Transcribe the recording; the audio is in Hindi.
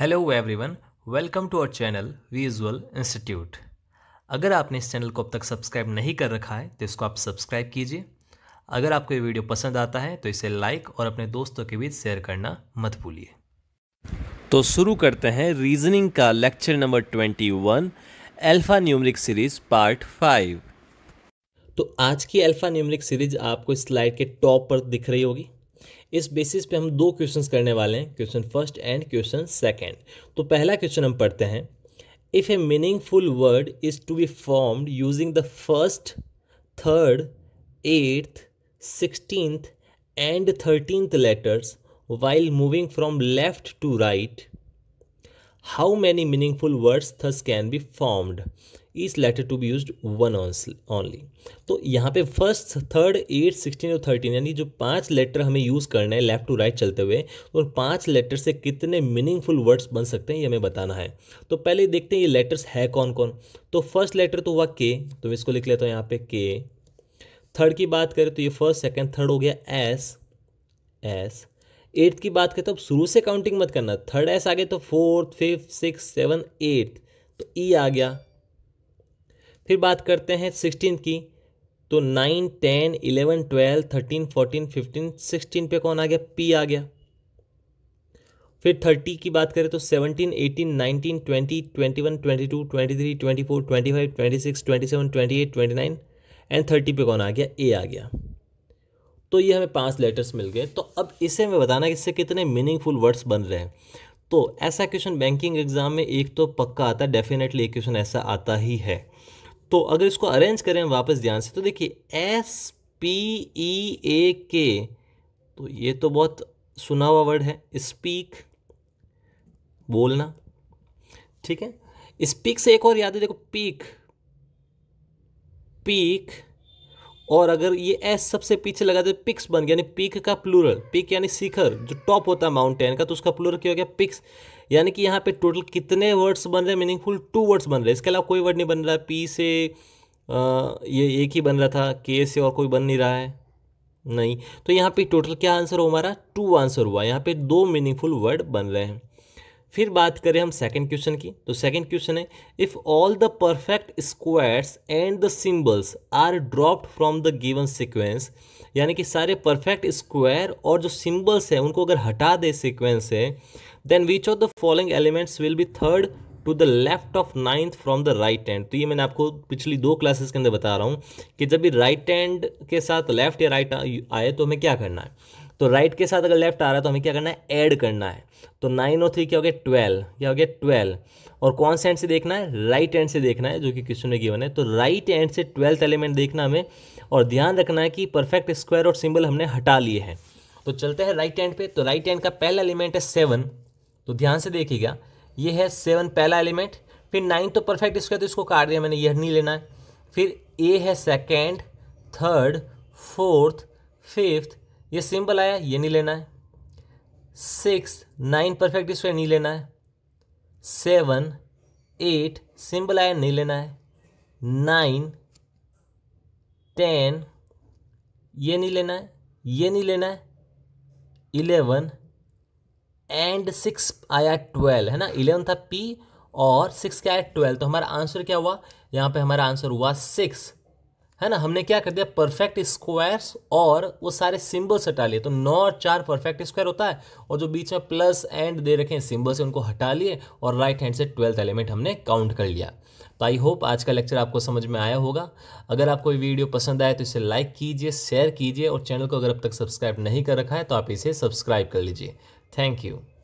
hello everyone welcome to our channel Visual Institute अगर आपने इस चैनल को अब तक सब्सक्राइब नहीं कर रखा है तो इसको आप सब्सक्राइब कीजिए अगर आपको ये वीडियो पसंद आता है तो इसे लाइक और अपने दोस्तों के बीच शेयर करना मत भूलिए तो शुरू करते हैं रीजनिंग का lecture number twenty one alpha numeric series part five तो आज की एल्फा न्यूमरिक सीरीज आपको स्लाइड के टॉप पर दिख रही होगी इस बेसिस पे हम दो क्वेश्चंस करने वाले हैं question first and question second तो पहला क्वेश्चन हम पढ़ते हैं if a meaningful word is to be formed using the first third eighth sixteenth and thirteenth letters while moving from left to right how many meaningful words thus can be formed is letter to be use one only तो यहाँ पे फर्स्ट थर्ड एट सिक्सटीन और थर्टीन यानी जो पांच लेटर हमें यूज़ करना है लेफ्ट टू राइट चलते हुए उन पांच लेटर से कितने मीनिंगफुल वर्ड्स बन सकते हैं ये हमें बताना है तो पहले देखते हैं ये लेटर्स है कौन कौन तो फर्स्ट लेटर तो हुआ के तो मैं इसको लिख लेता हूँ यहाँ पे के थर्ड की बात करें तो ये फर्स्ट सेकेंड थर्ड हो गया एस एस एट्थ की बात करें तो अब शुरू से काउंटिंग मत करना थर्ड एस आ गया तो fourth fifth six seven eighth तो ई e आ गया फिर बात करते हैं सिक्सटीन की तो nine ten eleven twelve thirteen fourteen fifteen sixteen पे कौन आ गया पी आ गया फिर थर्टी की बात करें तो seventeen eighteen nineteen twenty twenty one twenty two twenty three twenty four twenty five twenty six twenty seven twenty eight twenty nine and thirty पे कौन आ गया ए आ गया तो ये हमें पांच लेटर्स मिल गए तो अब इसे हमें बताना है इससे कितने मीनिंगफुल वर्ड्स बन रहे हैं तो ऐसा क्वेश्चन बैंकिंग एग्जाम में एक तो पक्का आता है डेफिनेटली एक क्वेश्चन ऐसा आता ही है तो अगर इसको अरेंज करें वापस ध्यान से तो देखिए एस पी ई ए के तो ये तो बहुत सुना हुआ वर्ड है स्पीक बोलना ठीक है स्पीक से एक और याद है देखो पीक पीक और अगर ये एस सबसे पीछे लगा दे तो पिक्स बन गया यानी पिक का प्लूरल पिक यानी शिखर जो टॉप होता है माउंटेन का तो उसका प्लूरल क्या हो गया पिक्स यानी कि यहाँ पे टोटल कितने वर्ड्स बन रहे हैं मीनिंगफुल टू वर्ड्स बन रहे हैं इसके अलावा कोई वर्ड नहीं बन रहा पी से आ, ये एक ही बन रहा था के से और कोई बन नहीं रहा है नहीं तो यहाँ पे टोटल क्या आंसर हो हमारा टू आंसर हुआ यहाँ पे दो मीनिंगफुल वर्ड बन रहे हैं फिर बात करें हम सेकंड क्वेश्चन की तो सेकंड क्वेश्चन है if all the perfect squares and the symbols are dropped from the given sequence यानी कि सारे परफेक्ट स्क्वायर और जो सिंबल्स हैं उनको अगर हटा दे सीक्वेंस से then which of the following elements will be third to the left of ninth from the right end तो ये मैंने आपको पिछली दो क्लासेस के अंदर बता रहा हूँ कि जब भी राइट एंड के साथ लेफ्ट या राइट आए तो हमें क्या करना है तो राइट के साथ अगर लेफ्ट आ रहा है तो हमें क्या करना है ऐड करना है तो नाइन और थ्री क्या हो गया ट्वेल्व क्या हो गया ट्वेल्व और कौन से एंड से देखना है राइट एंड से देखना है जो कि क्वेश्चन में गिवन है तो राइट एंड से ट्वेल्थ एलिमेंट देखना हमें और ध्यान रखना है कि परफेक्ट स्क्वायर और सिंबल हमने हटा लिए हैं तो चलते हैं राइट एंड पे तो राइट एंड का पहला एलिमेंट है सेवन तो ध्यान से देखिएगा ये है सेवन पहला एलिमेंट फिर नाइन तो परफेक्ट स्क्वायर तो इसको काट दिया मैंने यह नहीं लेना है फिर ए है सेकेंड थर्ड फोर्थ फिफ्थ ये सिंपल आया ये नहीं लेना है सिक्स नाइन परफेक्ट स्क्वायर नहीं लेना है सेवन एट सिंपल आया नहीं लेना है नाइन टेन ये नहीं लेना है ये नहीं लेना है इलेवन एंड सिक्स आया ट्वेल्व है ना इलेवन था पी और सिक्स क्या है ट्वेल्व तो हमारा आंसर क्या हुआ यहाँ पे हमारा आंसर हुआ सिक्स है ना हमने क्या कर दिया परफेक्ट स्क्वायर्स और वो सारे सिंबल्स हटा लिए तो नौ और चार परफेक्ट स्क्वायर होता है और जो बीच में प्लस एंड दे रखे हैं सिंबल्स उनको हटा लिए और राइट हैंड से ट्वेल्थ एलिमेंट हमने काउंट कर लिया तो आई होप आज का लेक्चर आपको समझ में आया होगा अगर आपको ये वीडियो पसंद आए तो इसे लाइक कीजिए शेयर कीजिए और चैनल को अगर अब तक सब्सक्राइब नहीं कर रखा है तो आप इसे सब्सक्राइब कर लीजिए थैंक यू